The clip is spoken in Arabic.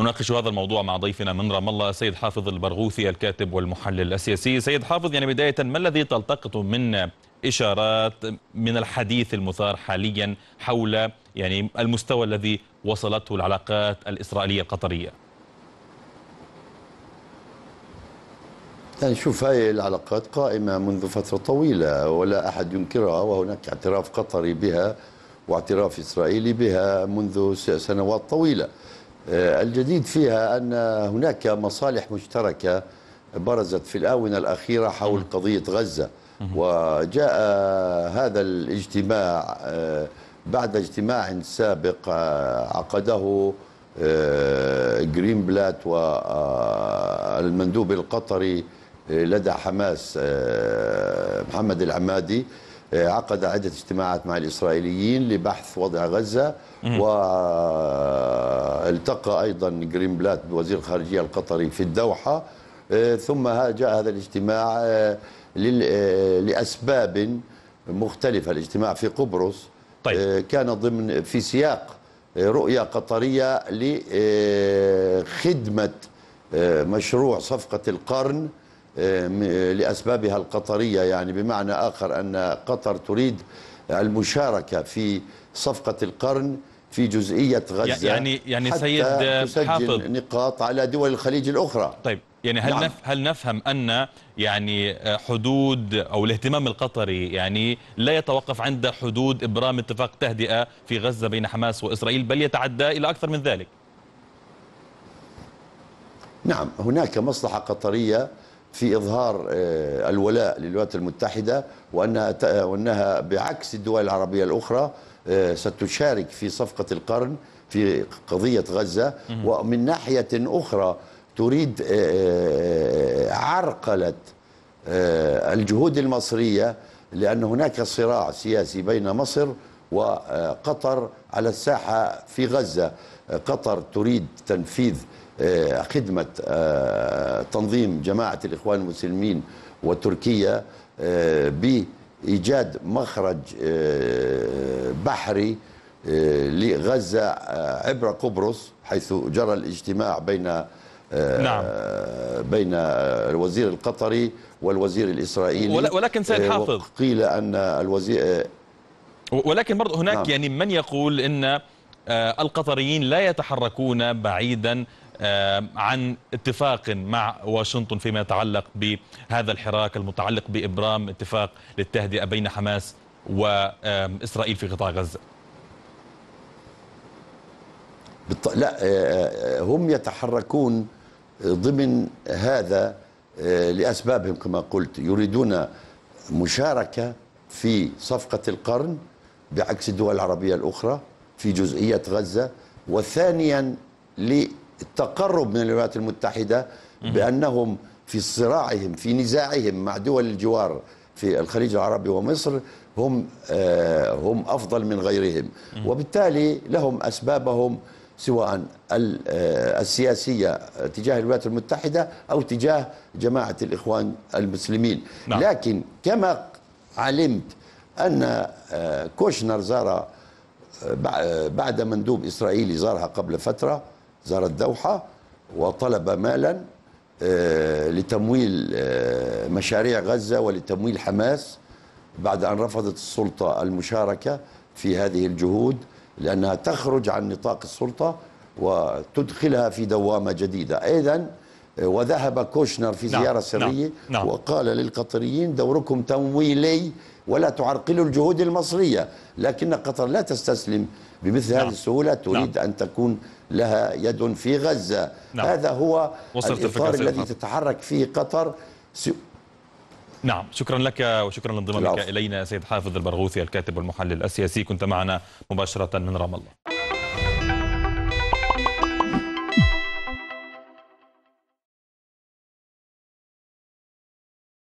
نناقش هذا الموضوع مع ضيفنا من رام الله سيد حافظ البرغوثي الكاتب والمحلل السياسي سيد حافظ يعني بداية ما الذي تلتقط من إشارات من الحديث المثار حاليا حول يعني المستوى الذي وصلته العلاقات الإسرائيلية القطرية يعني شوف هاي العلاقات قائمة منذ فترة طويلة ولا أحد ينكرها وهناك اعتراف قطري بها واعتراف إسرائيلي بها منذ سنوات طويلة آه، الجديد فيها أن هناك مصالح مشتركة برزت في الآونة الأخيرة حول قضية غزة وجاء هذا الاجتماع آه، بعد اجتماع سابق آه، عقده جرين بلات والمندوب القطري لدى حماس محمد العمادي عقد عدة اجتماعات مع الإسرائيليين لبحث وضع غزة و التقى أيضا بلات بوزير الخارجية القطري في الدوحة آه، ثم جاء هذا الاجتماع آه، آه، لأسباب مختلفة الاجتماع في قبرص طيب. كان ضمن في سياق رؤية قطرية لخدمة مشروع صفقة القرن لأسبابها القطرية يعني بمعنى آخر أن قطر تريد المشاركة في صفقة القرن في جزئية غزة يعني يعني حتى سيد تسجل حافظ نقاط على دول الخليج الأخرى طيب يعني هل نعم. هل نفهم أن يعني حدود أو الاهتمام القطري يعني لا يتوقف عند حدود إبرام اتفاق تهدئة في غزة بين حماس وإسرائيل بل يتعدى إلى أكثر من ذلك نعم هناك مصلحة قطرية في إظهار آه، الولاء للولايات المتحدة وأنها, وأنها بعكس الدول العربية الأخرى آه، ستشارك في صفقة القرن في قضية غزة ومن ناحية أخرى تريد آه، عرقلة الجهود المصرية لأن هناك صراع سياسي بين مصر وقطر على الساحة في غزة قطر تريد تنفيذ آه، خدمة آه، تنظيم جماعة الإخوان المسلمين وتركيا آه، بإيجاد مخرج بحري لغزة عبر قبرص حيث جرى الاجتماع بين نعم. بين الوزير القطري والوزير الإسرائيلي ولكن سيد حافظ قيل أن الوزير ولكن برضه هناك نعم. يعني من يقول ان آه، القطريين لا يتحركون بعيدا آه، عن اتفاق مع واشنطن فيما يتعلق بهذا الحراك المتعلق بإبرام اتفاق للتهدئة بين حماس وإسرائيل في قطاع غزة بالط... لا آه، هم يتحركون ضمن هذا لأسبابهم كما قلت يريدون مشاركة في صفقة القرن بعكس الدول العربية الأخرى في جزئية غزة وثانيا للتقرب من الولايات المتحدة بأنهم في صراعهم في نزاعهم مع دول الجوار في الخليج العربي ومصر هم آه، هم افضل من غيرهم وبالتالي لهم اسبابهم سواء آه، السياسيه تجاه الولايات المتحده او تجاه جماعه الاخوان المسلمين نعم. لكن كما علمت أن آه، كوشنر زار آه، آه، بعد مندوب إسرائيلي زارها قبل فترة زار الدوحة وطلب مالا لتمويل مشاريع غزة ولتمويل حماس بعد أن رفضت السلطة المشاركة في هذه الجهود لأنها تخرج عن نطاق السلطة وتدخلها في دوامة جديدة أيضا وذهب كوشنر في نعم، زيارة نعم. سرية نعم. وقال للقطريين دوركم تمويلي ولا تعرقلوا الجهود المصرية لكن قطر لا تستسلم بمثل نعم. هذه السهولة تريد نعم. أن تكون لها يد في غزة نعم. هذا هو الإطار الذي نعم. تتحرك فيه قطر س... نعم شكرا لك وشكرا لانضمامك إلينا سيد حافظ البرغوثي الكاتب والمحلل السياسي كنت معنا مباشرة من رام الله